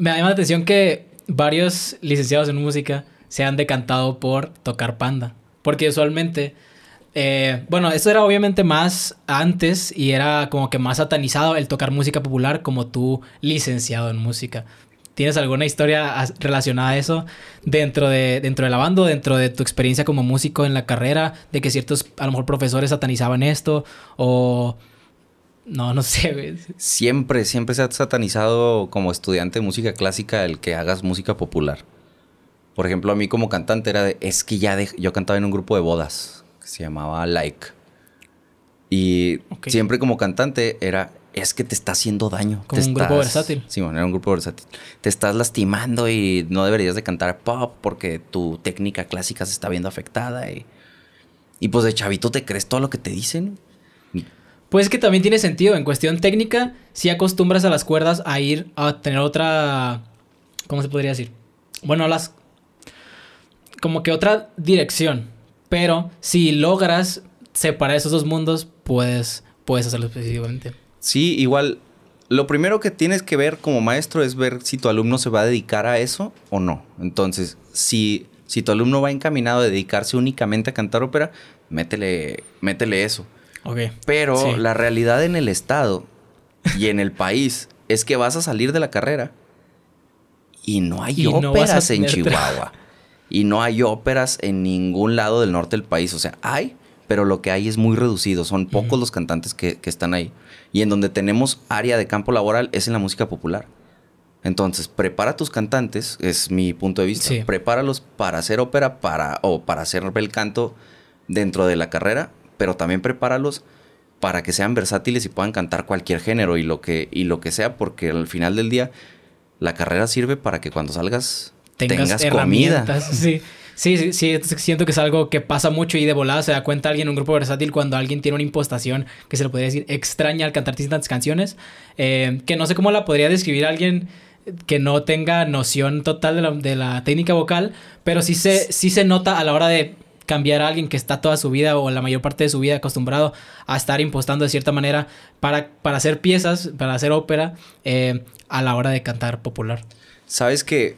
me llama la atención que varios licenciados en música se han decantado por tocar panda. Porque usualmente, eh, bueno, esto era obviamente más antes y era como que más satanizado el tocar música popular como tú licenciado en música. ¿Tienes alguna historia relacionada a eso dentro de, dentro de la banda, dentro de tu experiencia como músico en la carrera, de que ciertos, a lo mejor, profesores satanizaban esto o no, no sé, Siempre, siempre se ha satanizado como estudiante de música clásica el que hagas música popular. Por ejemplo, a mí como cantante era de, es que ya de, yo cantaba en un grupo de bodas que se llamaba Like. Y siempre como cantante era, es que te está haciendo daño. Como un grupo versátil. Sí, bueno, era un grupo versátil. Te estás lastimando y no deberías de cantar pop porque tu técnica clásica se está viendo afectada. Y, y pues de chavito te crees todo lo que te dicen. Pues que también tiene sentido. En cuestión técnica, si acostumbras a las cuerdas a ir a tener otra. ¿Cómo se podría decir? Bueno, las. Como que otra dirección. Pero si logras separar esos dos mundos, puedes, puedes hacerlo específicamente. Sí, igual. Lo primero que tienes que ver como maestro es ver si tu alumno se va a dedicar a eso o no. Entonces, si, si tu alumno va encaminado a dedicarse únicamente a cantar ópera, métele, métele eso. Pero la realidad en el Estado y en el país es que vas a salir de la carrera y no hay óperas en Chihuahua. Y no hay óperas en ningún lado del norte del país. O sea, hay, pero lo que hay es muy reducido. Son pocos los cantantes que, están ahí. Y en donde tenemos área de campo laboral es en la música popular. Entonces, prepara tus cantantes, es mi punto de vista. Prepáralos para hacer ópera para, o para hacer el canto dentro de la carrera pero también prepáralos para que sean versátiles y puedan cantar cualquier género y lo que, y lo que sea, porque al final del día la carrera sirve para que cuando salgas tengas, comida. Sí. Sí, sí, siento que es algo que pasa mucho y de volada se da cuenta alguien en un grupo versátil cuando alguien tiene una impostación que se le podría decir extraña al cantar distintas canciones, eh, que no sé cómo la podría describir alguien que no tenga noción total de la, de la técnica vocal, pero sí se, sí se nota a la hora de cambiar a alguien que está toda su vida o la mayor parte de su vida acostumbrado a estar impostando de cierta manera para, para hacer piezas, para hacer ópera eh, a la hora de cantar popular. Sabes que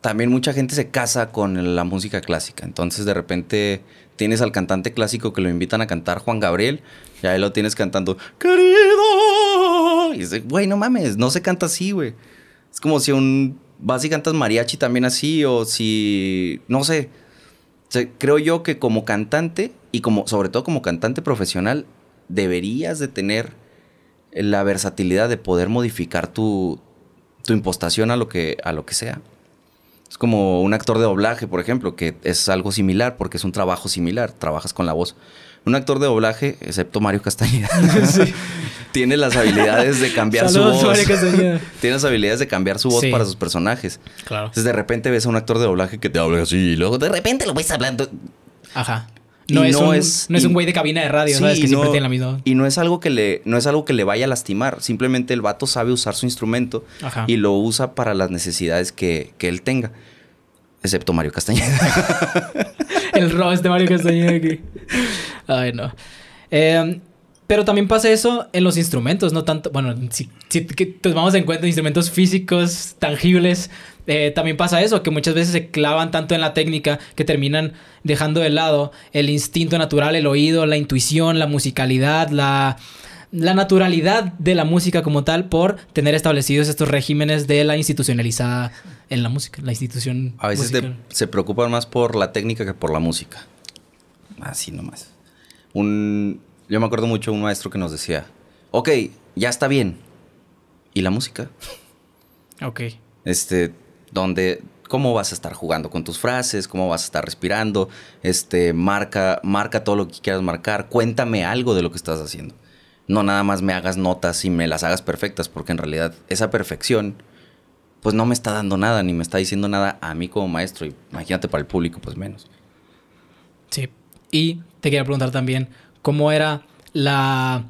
también mucha gente se casa con la música clásica, entonces de repente tienes al cantante clásico que lo invitan a cantar Juan Gabriel y ahí lo tienes cantando, querido. Y dice, güey, no mames, no se canta así, güey. Es como si un... Vas y cantas mariachi también así o si... No sé, creo yo que como cantante y como sobre todo como cantante profesional deberías de tener la versatilidad de poder modificar tu, tu impostación a lo que a lo que sea. Es como un actor de doblaje, por ejemplo, que es algo similar porque es un trabajo similar, trabajas con la voz. Un actor de doblaje, excepto Mario Castañeda, tiene las habilidades de cambiar su voz. tiene las habilidades de cambiar su voz para sus personajes. Claro. Entonces de repente ves a un actor de doblaje que te habla así y luego de repente lo ves hablando. Ajá. No, es, no, un, es, un güey de cabina de radio, ¿sabes? Que siempre tiene la misma. Y no es, algo que le, no es algo que le vaya a lastimar. Simplemente el vato sabe usar su instrumento y lo usa para las necesidades que, que él tenga. Excepto Mario Castañeda. el es de Mario Castañeda aquí. Ay, no. Eh, pero también pasa eso en los instrumentos, no tanto, bueno, si, si tomamos en cuenta instrumentos físicos, tangibles, eh, también pasa eso, que muchas veces se clavan tanto en la técnica que terminan dejando de lado el instinto natural, el oído, la intuición, la musicalidad, la, naturalidad de la música como tal por tener establecidos estos regímenes de la institucionalizada en la música, la institución. A veces se preocupan más por la técnica que por la música. Así nomás. Un, yo me acuerdo mucho de un maestro que nos decía, ok, ya está bien. ¿Y la música? Ok. Este, donde, ¿cómo vas a estar jugando con tus frases? ¿Cómo vas a estar respirando? Este, marca, marca todo lo que quieras marcar. Cuéntame algo de lo que estás haciendo. No nada más me hagas notas y me las hagas perfectas, porque en realidad esa perfección, pues no me está dando nada, ni me está diciendo nada a mí como maestro. Imagínate para el público, pues menos. Sí. Y te quería preguntar también, cómo era la,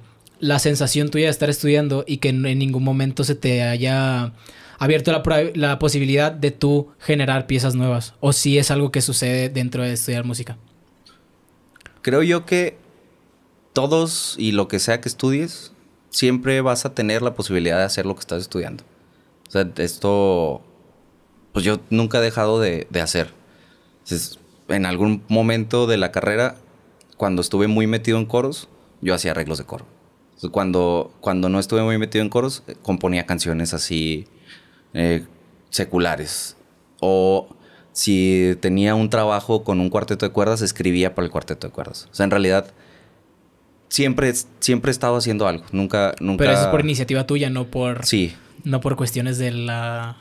sensación tuya de estar estudiando y que en, ningún momento se te haya abierto la, posibilidad de tú generar piezas nuevas? ¿O si es algo que sucede dentro de estudiar música? Creo yo que todos y lo que sea que estudies, siempre vas a tener la posibilidad de hacer lo que estás estudiando. O sea, esto, pues yo nunca he dejado de, hacer. en algún momento de la carrera cuando estuve muy metido en coros, yo hacía arreglos de coro. Cuando, cuando no estuve muy metido en coros, eh, componía canciones así eh, seculares. O si tenía un trabajo con un cuarteto de cuerdas, escribía para el cuarteto de cuerdas. O sea, en realidad, siempre, siempre he estado haciendo algo. Nunca, nunca. Pero eso es por iniciativa tuya, no por. Sí. No por cuestiones de la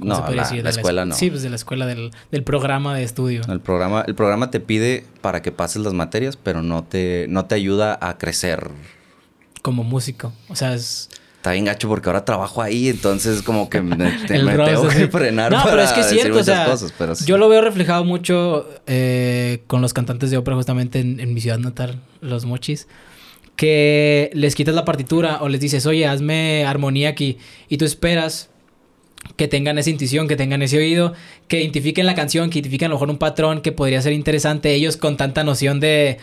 no, la, la, escuela no. Sí, pues de la escuela, del, del, programa de estudio. El programa, el programa te pide para que pases las materias, pero no te, no te ayuda a crecer. Como músico. O sea, es... Está bien gacho porque ahora trabajo ahí, entonces como que me, tengo que frenar no, pero es que es cierto, o sea, Yo lo veo reflejado mucho eh, con los cantantes de ópera justamente en, en mi ciudad natal, los mochis que les quitas la partitura o les dices, oye, hazme armonía aquí, y tú esperas que tengan esa intuición, que tengan ese oído, que identifiquen la canción, que identifiquen a lo mejor un patrón que podría ser interesante ellos con tanta noción de,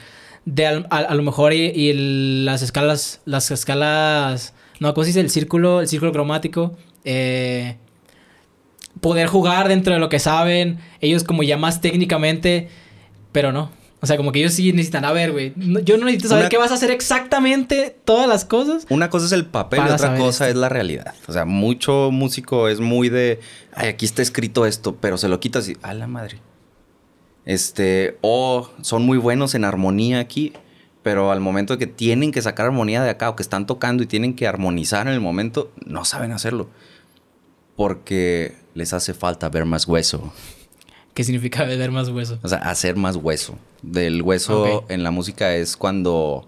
de a, lo mejor y, las escalas, las escalas, no, ¿cómo se dice? El círculo, el círculo cromático, eh, poder jugar dentro de lo que saben, ellos como ya más técnicamente, pero no. O sea, como que ellos sí necesitan, a ver, güey, yo no necesito saber qué vas a hacer exactamente todas las cosas. Una cosa es el papel y otra cosa es la realidad. O sea, mucho músico es muy de, ay, aquí está escrito esto, pero se lo quitas y, a la madre. Este, o son muy buenos en armonía aquí, pero al momento que tienen que sacar armonía de acá o que están tocando y tienen que armonizar en el momento, no saben hacerlo. Porque les hace falta ver más hueso. ¿Qué significa beber más hueso? O sea, hacer más hueso. Del hueso en la música es cuando.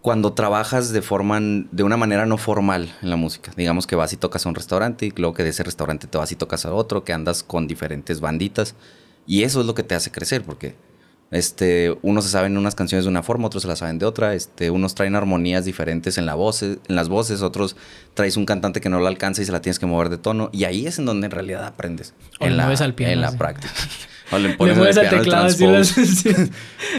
Cuando trabajas de forma, de una manera no formal en la música. Digamos que vas y tocas a un restaurante y luego que de ese restaurante te vas y tocas a otro, que andas con diferentes banditas. Y eso es lo que te hace crecer, porque este, unos se saben unas canciones de una forma, otros se las saben de otra. Este, unos traen armonías diferentes en, la en las voces, otros traes un cantante que no lo alcanza y se la tienes que mover de tono. Y ahí es en donde en realidad aprendes. en la, al En la práctica. O le, pones teclado.